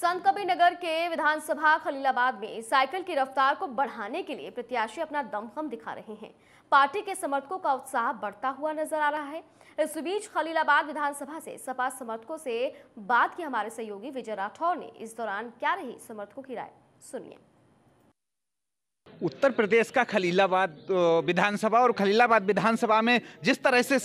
संत कबीर नगर के विधानसभा खलीलाबाद में साइकिल की रफ्तार को बढ़ाने के लिए प्रत्याशी अपना दमखम दिखा रहे हैं पार्टी के समर्थकों का उत्साह बढ़ता हुआ नजर आ रहा है इस बीच खलीलाबाद विधानसभा से सपा समर्थकों से बात की हमारे सहयोगी विजय राठौर ने इस दौरान क्या रही समर्थकों की राय सुनिए उत्तर प्रदेश का खलीलाबाद विधानसभा और खलीलाबाद विधानसभा में जिस तरह से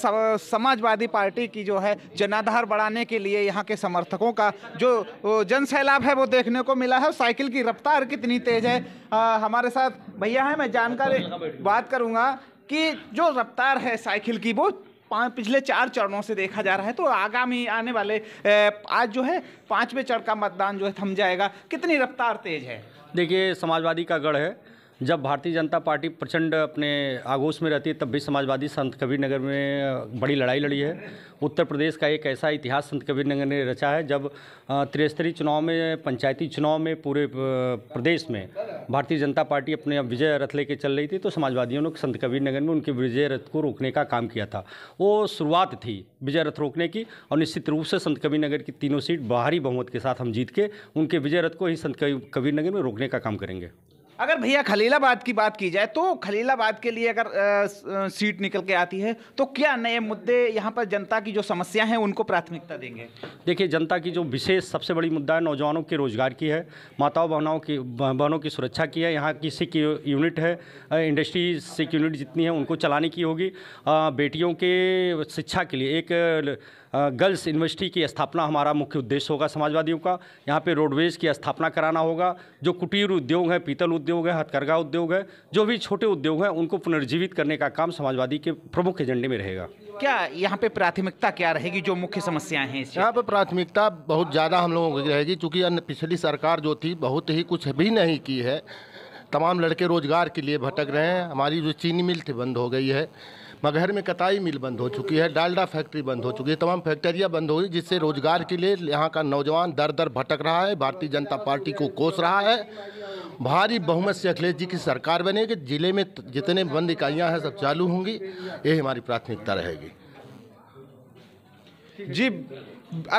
समाजवादी पार्टी की जो है जनाधार बढ़ाने के लिए यहाँ के समर्थकों का जो जन सैलाब है वो देखने को मिला है साइकिल की रफ्तार कितनी तेज है आ, हमारे साथ भैया है मैं जानकारी बात करूँगा कि जो रफ्तार है साइकिल की वो पिछले चार चरणों से देखा जा रहा है तो आगामी आने वाले आज जो है पाँचवें चरण का मतदान जो है थम जाएगा कितनी रफ्तार तेज है देखिए समाजवादी का गढ़ है जब भारतीय जनता पार्टी प्रचंड अपने आगोश में रहती है तब भी समाजवादी संत कबीर नगर में बड़ी लड़ाई लड़ी है उत्तर प्रदेश का एक ऐसा इतिहास संत कबीर नगर ने रचा है जब त्रिस्तरीय चुनाव में पंचायती चुनाव में पूरे प्रदेश में भारतीय जनता पार्टी अपने विजय रथ लेके चल रही थी तो समाजवादियों ने संत कबीर नगर में उनके विजय रथ को रोकने का काम किया था वो शुरुआत थी विजय रथ रोकने की और निश्चित रूप से संत कबीर नगर की तीनों सीट बाहरी बहुमत के साथ हम जीत के उनके विजय रथ को ही संत कबीर नगर में रोकने का काम करेंगे अगर भैया खलीलाबाद की बात की जाए तो खलीलाबाद के लिए अगर सीट निकल के आती है तो क्या नए मुद्दे यहाँ पर जनता की जो समस्या है उनको प्राथमिकता देंगे देखिए जनता की जो विशेष सबसे बड़ी मुद्दा है नौजवानों के रोजगार की है माताओं बहनों की बहनों की सुरक्षा की है यहाँ की सिख यूनिट है इंडस्ट्री सिख यूनिट जितनी है उनको चलाने की होगी बेटियों के शिक्षा के लिए एक गर्ल्स यूनिवर्सिटी की स्थापना हमारा मुख्य उद्देश्य होगा समाजवादियों का यहाँ पे रोडवेज की स्थापना कराना होगा जो कुटीर उद्योग है पीतल उद्योग उद्योग है हथकरघा उद्योग है जो भी छोटे उद्योग हैं उनको पुनर्जीवित करने का काम समाजवादी के प्रमुख एजेंडे में रहेगा क्या यहाँ पे प्राथमिकता क्या रहेगी जो मुख्य समस्याएं हैं यहाँ पे प्राथमिकता बहुत ज़्यादा हम लोगों की रहेगी चूँकि पिछली सरकार जो थी बहुत ही कुछ भी नहीं की है तमाम लड़के रोजगार के लिए भटक रहे हैं हमारी जो चीनी मिल थी बंद हो गई है मगहर में कताई मिल बंद हो चुकी है डालडा फैक्ट्री बंद हो चुकी है तमाम फैक्ट्रियाँ बंद हो गई जिससे रोजगार के लिए यहाँ का नौजवान दर दर भटक रहा है भारतीय जनता पार्टी को कोस रहा है भारी बहुमत से अखिलेश जी की सरकार बनेगी जिले में जितने बंद इकाइयाँ हैं सब चालू होंगी यही हमारी प्राथमिकता रहेगी जी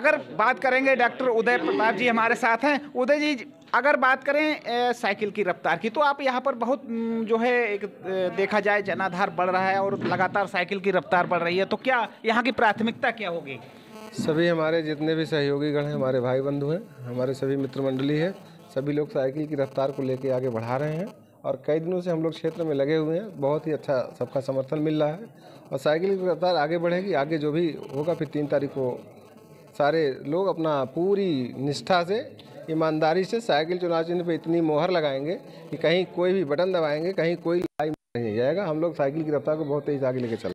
अगर बात करेंगे डॉक्टर उदय प्रताप जी हमारे साथ हैं उदय जी अगर बात करें साइकिल की रफ्तार की तो आप यहाँ पर बहुत जो है एक देखा जाए जनाधार बढ़ रहा है और लगातार साइकिल की रफ्तार बढ़ रही है तो क्या यहाँ की प्राथमिकता क्या होगी सभी हमारे जितने भी सहयोगी गण हैं हमारे भाई बंधु हैं हमारे सभी मित्र मंडली है सभी लोग साइकिल की रफ्तार को लेकर आगे बढ़ा रहे हैं और कई दिनों से हम लोग क्षेत्र में लगे हुए हैं बहुत ही अच्छा सबका समर्थन मिल रहा है और साइकिल की रफ्तार आगे बढ़ेगी आगे जो भी होगा फिर तीन तारीख को सारे लोग अपना पूरी निष्ठा से ईमानदारी से साइकिल चुनाव चिन्ह पर इतनी मोहर लगाएंगे कि कहीं कोई भी बटन दबाएंगे कहीं कोई लड़ाई नहीं जाएगा हम लोग साइकिल की रफ्तार को बहुत तेज़ आगे लेके चल